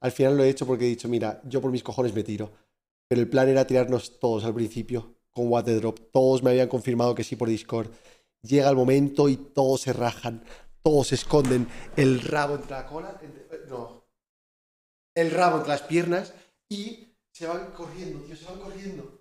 Al final lo he hecho porque he dicho, mira, yo por mis cojones me tiro. Pero el plan era tirarnos todos al principio con Waterdrop. Drop. Todos me habían confirmado que sí por Discord. Llega el momento y todos se rajan. Todos se esconden el rabo entre la cola. Eh, no. El rabo entre las piernas y se van corriendo, tío, se van corriendo.